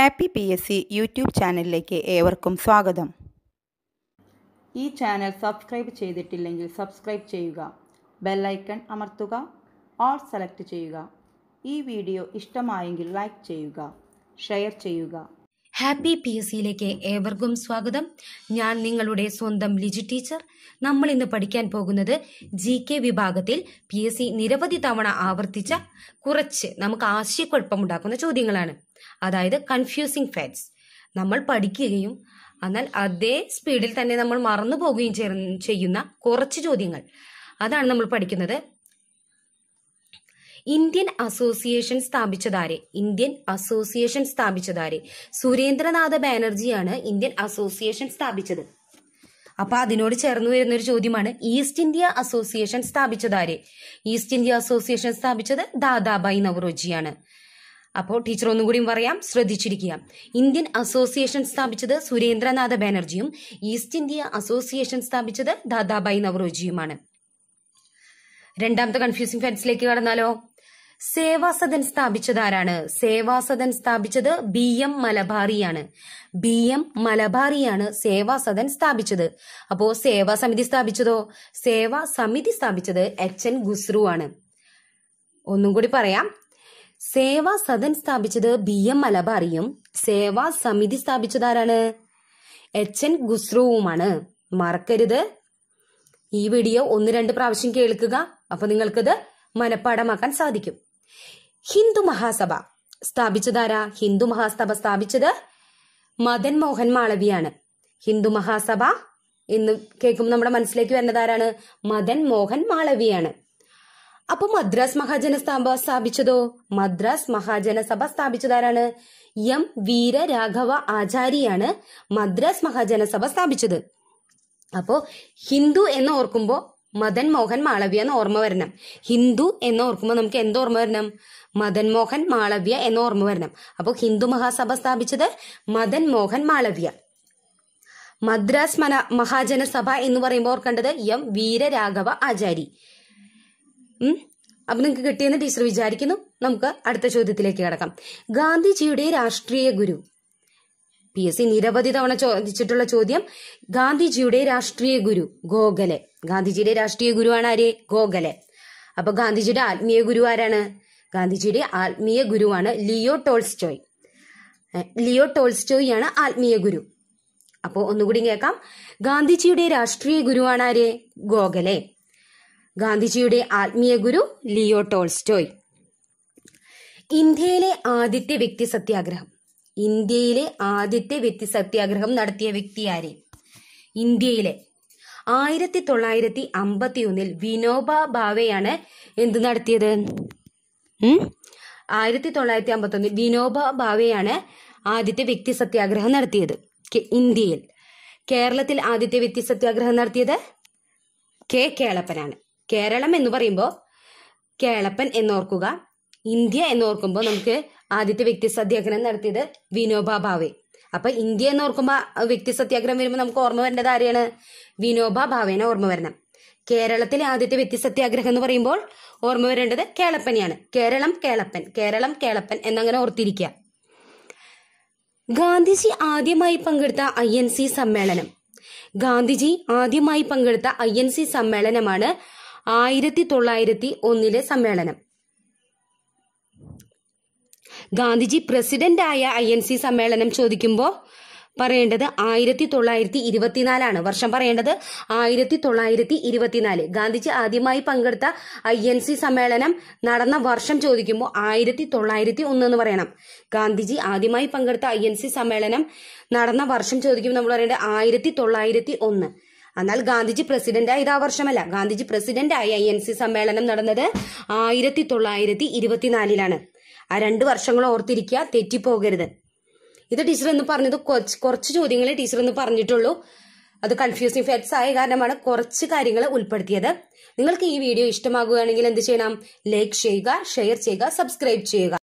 happy P S C YouTube ചാനലിലേക്ക് ഏവർക്കും സ്വാഗതം ഈ ചാനൽ സബ്സ്ക്രൈബ് ചെയ്തിട്ടില്ലെങ്കിൽ സബ്സ്ക്രൈബ് ചെയ്യുക ബെല്ലൈക്കൺ അമർത്തുക ഓൾ സെലക്ട് ചെയ്യുക ഈ വീഡിയോ ഇഷ്ടമായെങ്കിൽ ലൈക്ക് ചെയ്യുക ഷെയർ ചെയ്യുക ഹാപ്പി പി എസ് സിയിലേക്ക് ഏവർക്കും സ്വാഗതം ഞാൻ നിങ്ങളുടെ സ്വന്തം ലിജി ടീച്ചർ നമ്മൾ ഇന്ന് പഠിക്കാൻ പോകുന്നത് ജി കെ വിഭാഗത്തിൽ പി എസ് സി നിരവധി തവണ ആവർത്തിച്ച കുറച്ച് നമുക്ക് ആശയക്കുഴപ്പമുണ്ടാക്കുന്ന ചോദ്യങ്ങളാണ് അതായത് കൺഫ്യൂസിംഗ് ഫാക്ട്സ് നമ്മൾ പഠിക്കുകയും എന്നാൽ അതേ സ്പീഡിൽ തന്നെ നമ്മൾ മറന്നു പോകുകയും ചെയ്യുന്ന കുറച്ച് ചോദ്യങ്ങൾ അതാണ് നമ്മൾ പഠിക്കുന്നത് ഇന്ത്യൻ അസോസിയേഷൻ സ്ഥാപിച്ചതാരെ ഇന്ത്യൻ അസോസിയേഷൻ സ്ഥാപിച്ചതാരെ സുരേന്ദ്രനാഥ ബാനർജിയാണ് ഇന്ത്യൻ അസോസിയേഷൻ സ്ഥാപിച്ചത് അപ്പൊ അതിനോട് ചേർന്ന് വരുന്ന ഒരു ചോദ്യമാണ് ഈസ്റ്റ് ഇന്ത്യ അസോസിയേഷൻ സ്ഥാപിച്ചതാരെ ഈസ്റ്റ് ഇന്ത്യ അസോസിയേഷൻ സ്ഥാപിച്ചത് ദാദാബായി നവറോജിയാണ് അപ്പോൾ ടീച്ചർ ഒന്നും കൂടിയും പറയാം ശ്രദ്ധിച്ചിരിക്കുക ഇന്ത്യൻ അസോസിയേഷൻ സ്ഥാപിച്ചത് സുരേന്ദ്രനാഥ ബാനർജിയും ഈസ്റ്റ് ഇന്ത്യ അസോസിയേഷൻ സ്ഥാപിച്ചത് ദാദാബായി നവറോജിയുമാണ് രണ്ടാമത്തെ കൺഫ്യൂസിംഗ് ഫാൻസിലേക്ക് കടന്നാലോ സേവാസദൻ സ്ഥാപിച്ചതാരാണ് സേവാസദൻ സ്ഥാപിച്ചത് ബി എം മലബാറിയാണ് ബി എം മലബാറിയാണ് സേവാസദൻ സ്ഥാപിച്ചത് അപ്പോ സേവാ സമിതി സ്ഥാപിച്ചതോ സേവാ സമിതി സ്ഥാപിച്ചത് എച്ച് എൻ ഗുസ്രു ആണ് ഒന്നും കൂടി പറയാം സേവാ സദൻ സ്ഥാപിച്ചത് ബി എം മലബാറിയും സേവാ സമിതി സ്ഥാപിച്ചതാരാണ് എച്ച് എൻ ഗുസ്രുവുമാണ് മറക്കരുത് ഈ വീഡിയോ ഒന്ന് രണ്ട് പ്രാവശ്യം കേൾക്കുക അപ്പൊ നിങ്ങൾക്കത് മനഃപ്പാഠമാക്കാൻ സാധിക്കും ഹിന്ദു മഹാസഭ സ്ഥാപിച്ചതാരാ ഹിന്ദു മഹാസഭ സ്ഥാപിച്ചത് മദൻ മോഹൻ മാളവിയാണ് ഹിന്ദു മഹാസഭ എന്ന് കേൾക്കുമ്പോൾ നമ്മുടെ മനസ്സിലേക്ക് വരുന്നത് ആരാണ് മദൻ മോഹൻ മാളവിയാണ് അപ്പൊ മദ്രാസ് മഹാജനസഭ സ്ഥാപിച്ചതോ മദ്രാസ് മഹാജനസഭ സ്ഥാപിച്ചതാരാണ് എം വീരരാഘവ ആചാരിയാണ് മദ്രാസ് മഹാജനസഭ സ്ഥാപിച്ചത് അപ്പോ ഹിന്ദു എന്ന് ഓർക്കുമ്പോൾ മദൻ മോഹൻ മാളവ്യ എന്ന് ഓർമ്മ വരണം ഹിന്ദു എന്ന് ഓർക്കുമ്പോൾ നമുക്ക് എന്തോർമ്മ ഓർമ്മ വരണം മദൻ മോഹൻ മാളവ്യ എന്ന് ഓർമ്മ വരണം അപ്പോൾ ഹിന്ദു മഹാസഭ സ്ഥാപിച്ചത് മദൻ മോഹൻ മാളവ്യ മദ്രാസ് മന മഹാജനസഭ എന്ന് പറയുമ്പോൾ ഓർക്കേണ്ടത് എം വീരരാഘവ ആചാരി അപ്പൊ നിങ്ങൾക്ക് കിട്ടിയെന്ന് ടീച്ചർ വിചാരിക്കുന്നു നമുക്ക് അടുത്ത ചോദ്യത്തിലേക്ക് കിടക്കാം ഗാന്ധിജിയുടെ രാഷ്ട്രീയ ഗുരു പി എസ് സി നിരവധി തവണ ചോദിച്ചിട്ടുള്ള ചോദ്യം ഗാന്ധിജിയുടെ രാഷ്ട്രീയ ഗുരു ഗോഖലെ ഗാന്ധിജിയുടെ രാഷ്ട്രീയ ഗുരുവാണ് ആര് ഗോഖലെ അപ്പൊ ഗാന്ധിജിയുടെ ആത്മീയ ഗുരു ആരാണ് ഗാന്ധിജിയുടെ ആത്മീയ ഗുരുവാണ് ലിയോ ടോൾസ്റ്റോയ് ലിയോ ടോൾസ്റ്റോയിയാണ് ആണ് ആത്മീയ ഗുരു അപ്പോൾ ഒന്നുകൂടി കേൾക്കാം ഗാന്ധിജിയുടെ രാഷ്ട്രീയ ഗുരുവാണ് ആര് ഗോഖലെ ഗാന്ധിജിയുടെ ആത്മീയ ഗുരു ലിയോ ടോൾസ്റ്റോയ് ഇന്ത്യയിലെ ആദ്യത്തെ വ്യക്തി സത്യാഗ്രഹം ഇന്ത്യയിലെ ആദ്യത്തെ വ്യക്തി സത്യാഗ്രഹം നടത്തിയ വ്യക്തി ആര് ഇന്ത്യയിലെ ആയിരത്തി തൊള്ളായിരത്തി അമ്പത്തിയൊന്നിൽ വിനോബ ഭാവെയാണ് എന്ത് നടത്തിയത് ആയിരത്തി തൊള്ളായിരത്തി അമ്പത്തൊന്നിൽ വിനോബ ഭാവെയാണ് ആദ്യത്തെ വ്യക്തി സത്യാഗ്രഹം നടത്തിയത് ഇന്ത്യയിൽ കേരളത്തിൽ ആദ്യത്തെ വ്യക്തി സത്യാഗ്രഹം നടത്തിയത് കെ കേളപ്പനാണ് കേരളം എന്ന് പറയുമ്പോൾ കേളപ്പൻ എന്നോർക്കുക ഇന്ത്യ എന്നോർക്കുമ്പോൾ നമുക്ക് ആദ്യത്തെ വ്യക്തി സത്യാഗ്രഹം നടത്തിയത് വിനോബ ഭാവെ അപ്പൊ ഇന്ത്യ എന്ന് ഓർക്കുമ്പോൾ വ്യക്തി സത്യാഗ്രഹം വരുമ്പോൾ നമുക്ക് ഓർമ്മ വരേണ്ടത് ആരെയാണ് വിനോബ ഭാവേന ഓർമ്മ വരണം കേരളത്തിലെ ആദ്യത്തെ വ്യക്തി സത്യാഗ്രഹം എന്ന് പറയുമ്പോൾ ഓർമ്മ വരേണ്ടത് കേളപ്പനെയാണ് കേരളം കേളപ്പൻ കേരളം കേളപ്പൻ എന്നങ്ങനെ ഓർത്തിരിക്കുക ഗാന്ധിജി ആദ്യമായി പങ്കെടുത്ത ഐ എൻ സി സമ്മേളനം ഗാന്ധിജി ആദ്യമായി പങ്കെടുത്ത ഐ എൻ സി സമ്മേളനമാണ് ആയിരത്തി തൊള്ളായിരത്തി ഒന്നിലെ സമ്മേളനം ഗാന്ധിജി പ്രസിഡന്റായ ഐ എൻ സി സമ്മേളനം ചോദിക്കുമ്പോൾ പറയേണ്ടത് ആയിരത്തി തൊള്ളായിരത്തി ഇരുപത്തിനാലാണ് വർഷം പറയേണ്ടത് ആയിരത്തി തൊള്ളായിരത്തി ഇരുപത്തിനാല് ഗാന്ധിജി ആദ്യമായി പങ്കെടുത്ത ഐ എൻ സി സമ്മേളനം നടന്ന വർഷം ചോദിക്കുമ്പോൾ ആയിരത്തി തൊള്ളായിരത്തി ഒന്ന് എന്ന് പറയണം ഗാന്ധിജി ആദ്യമായി പങ്കെടുത്ത ഐ എൻ സി സമ്മേളനം നടന്ന വർഷം ചോദിക്കുമ്പോൾ നമ്മൾ പറയേണ്ടത് ആയിരത്തി തൊള്ളായിരത്തി ഒന്ന് എന്നാൽ ഗാന്ധിജി പ്രസിഡന്റായ ഇത് ആ വർഷമല്ല ഗാന്ധിജി പ്രസിഡന്റായ ഐ എൻ സി സമ്മേളനം നടന്നത് ആയിരത്തി തൊള്ളായിരത്തി ഇരുപത്തിനാലിലാണ് ആ രണ്ട് വർഷങ്ങൾ ഓർത്തിരിക്കുക തെറ്റിപ്പോകരുത് ഇത് ടീച്ചർ എന്ന് പറഞ്ഞത് കുറച്ച് ചോദ്യങ്ങളെ ടീച്ചർ എന്ന് പറഞ്ഞിട്ടുള്ളൂ അത് കൺഫ്യൂസിങ് ഫാക്ട്സ് ആയ കാരണമാണ് കുറച്ച് കാര്യങ്ങൾ ഉൾപ്പെടുത്തിയത് നിങ്ങൾക്ക് ഈ വീഡിയോ ഇഷ്ടമാകുകയാണെങ്കിൽ എന്ത് ചെയ്യണം ലൈക്ക് ചെയ്യുക ഷെയർ ചെയ്യുക സബ്സ്ക്രൈബ് ചെയ്യുക